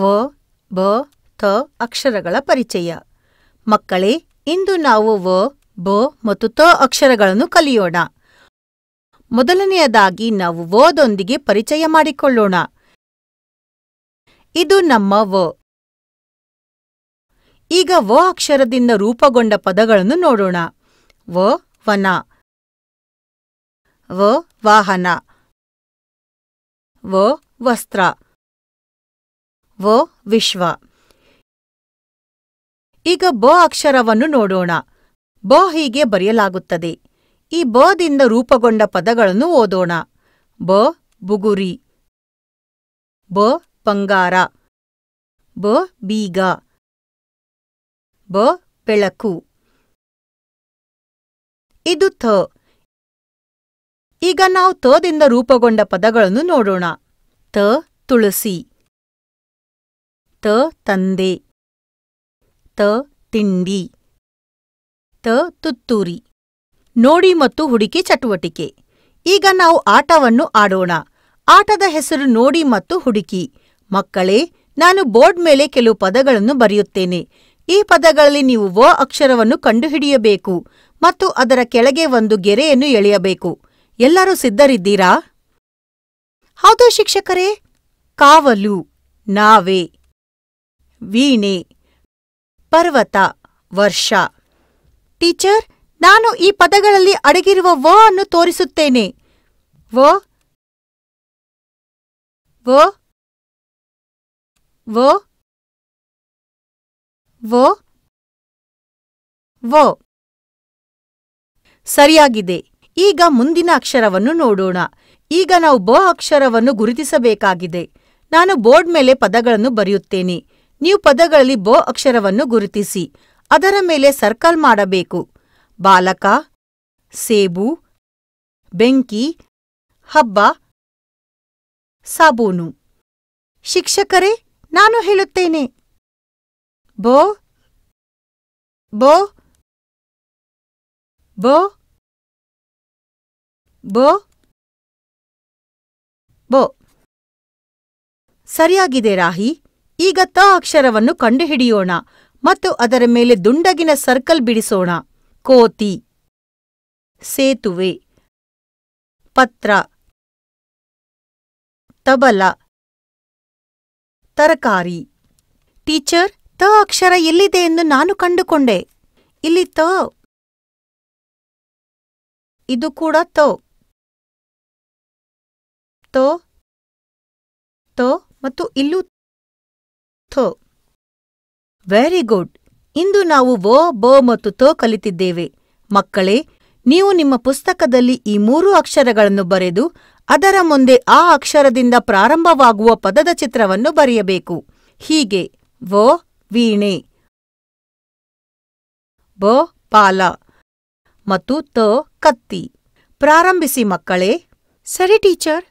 ವ ಬ ಥ ಅಕ್ಷರಗಳ ಪರಿಚಯ ಮಕ್ಕಳೇ ಇಂದು ನಾವು ವ ಬ ಮತ್ತು ತ ಅಕ್ಷರಗಳನ್ನು ಕಲಿಯೋಣ ಮೊದಲನೆಯದಾಗಿ ನಾವು ವದೊಂದಿಗೆ ಪರಿಚಯ ಮಾಡಿಕೊಳ್ಳೋಣ ಇದು ನಮ್ಮ ವ ಈಗ ವ ಅಕ್ಷರದಿಂದ ರೂಪಗೊಂಡ ಪದಗಳನ್ನು ನೋಡೋಣ ವ ವನ ವ ವಾಹನ ವ ವಸ್ತ್ರ ವ ವಿಶ್ವ ಈಗ ಬ ಅಕ್ಷರವನ್ನು ನೋಡೋಣ ಬ ಹೀಗೆ ಬರೆಯಲಾಗುತ್ತದೆ ಈ ಬದಿಂದ ರೂಪಗೊಂಡ ಪದಗಳನ್ನು ಓದೋಣ ಬ ಬುಗುರಿ ಬ ಪಂಗಾರ, ಬ ಬೀಗ ಬ ಬೆಳಕು ಇದು ಥ ಈಗ ನಾವು ತದಿಂದ ರೂಪಗೊಂಡ ಪದಗಳನ್ನು ನೋಡೋಣ ತ ತುಳಸಿ ತ ತಂದೆ ತ ತಿಂಡಿ ತ ತುತ್ತೂರಿ ನೋಡಿ ಮತ್ತು ಹುಡುಕಿ ಚಟುವಟಿಕೆ ಈಗ ನಾವು ಆಟವನ್ನು ಆಡೋಣ ಆಟದ ಹೆಸರು ನೋಡಿ ಮತ್ತು ಹುಡುಕಿ ಮಕ್ಕಳೇ ನಾನು ಬೋರ್ಡ್ ಮೇಲೆ ಕೆಲವು ಪದಗಳನ್ನು ಬರೆಯುತ್ತೇನೆ ಈ ಪದಗಳಲ್ಲಿ ನೀವು ವ ಅಕ್ಷರವನ್ನು ಕಂಡುಹಿಡಿಯಬೇಕು ಮತ್ತು ಅದರ ಕೆಳಗೆ ಒಂದು ಗೆರೆಯನ್ನು ಎಳೆಯಬೇಕು ಎಲ್ಲರೂ ಸಿದ್ಧರಿದ್ದೀರಾ ಹೌದು ಶಿಕ್ಷಕರೇ ಕಾವಲು ನಾವೇ ವೀಣೆ ಪರ್ವತ ವರ್ಷ ಟೀಚರ್ ನಾನು ಈ ಪದಗಳಲ್ಲಿ ಅಡಗಿರುವ ವ ಅನ್ನು ತೋರಿಸುತ್ತೇನೆ ವ ಸರಿಯಾಗಿದೆ ಈಗ ಮುಂದಿನ ಅಕ್ಷರವನ್ನು ನೋಡೋಣ ಈಗ ನಾವು ಬ ಅಕ್ಷರವನ್ನು ಗುರುತಿಸಬೇಕಾಗಿದೆ ನಾನು ಬೋರ್ಡ್ ಮೇಲೆ ಪದಗಳನ್ನು ಬರೆಯುತ್ತೇನೆ ನೀವು ಪದಗಳಲ್ಲಿ ಬೋ ಅಕ್ಷರವನ್ನು ಗುರುತಿಸಿ ಅದರ ಮೇಲೆ ಸರ್ಕಲ್ ಮಾಡಬೇಕು ಬಾಲಕ ಸೇಬು ಬೆಂಕಿ ಹಬ್ಬ ಸಾಬೂನು ಶಿಕ್ಷಕರೇ ನಾನು ಹೇಳುತ್ತೇನೆ ಬೋ ಬೋ ಬೋ ಬೋ ಬೋ ಸರಿಯಾಗಿದೆ ರಾಹಿ ಈಗ ತ ಅಕ್ಷರವನ್ನು ಕಂಡುಹಿಡಿಯೋಣ ಮತ್ತು ಅದರ ಮೇಲೆ ದುಂಡಗಿನ ಸರ್ಕಲ್ ಬಿಡಿಸೋಣ ಕೋತಿ ಸೇತುವೆ ಪತ್ರ ತಬಲ ತರಕಾರಿ ಟೀಚರ್ ತ ಅಕ್ಷರ ಎಲ್ಲಿದೆ ಎಂದು ನಾನು ಕಂಡುಕೊಂಡೆ ಇಲ್ಲಿ ತ ಇದು ಕೂಡ ತ ತೋ ತೋ ಮತ್ತು ಇಲ್ಲೂ ಥೋ ವೆರಿ ಗುಡ್ ಇಂದು ನಾವು ವೋ ಬ ಮತ್ತು ತೊ ಕಲಿತಿದ್ದೇವೆ ಮಕ್ಕಳೇ ನೀವು ನಿಮ್ಮ ಪುಸ್ತಕದಲ್ಲಿ ಈ ಮೂರು ಅಕ್ಷರಗಳನ್ನು ಬರೆದು ಅದರ ಮುಂದೆ ಆ ಅಕ್ಷರದಿಂದ ಪ್ರಾರಂಭವಾಗುವ ಪದದ ಚಿತ್ರವನ್ನು ಬರೆಯಬೇಕು ಹೀಗೆ ವೋ ವೀಣೆ ಬ ಪಾಲ ಮತ್ತು ತ ಕತ್ತಿ ಪ್ರಾರಂಭಿಸಿ ಮಕ್ಕಳೇ ಸರಿ ಟೀಚರ್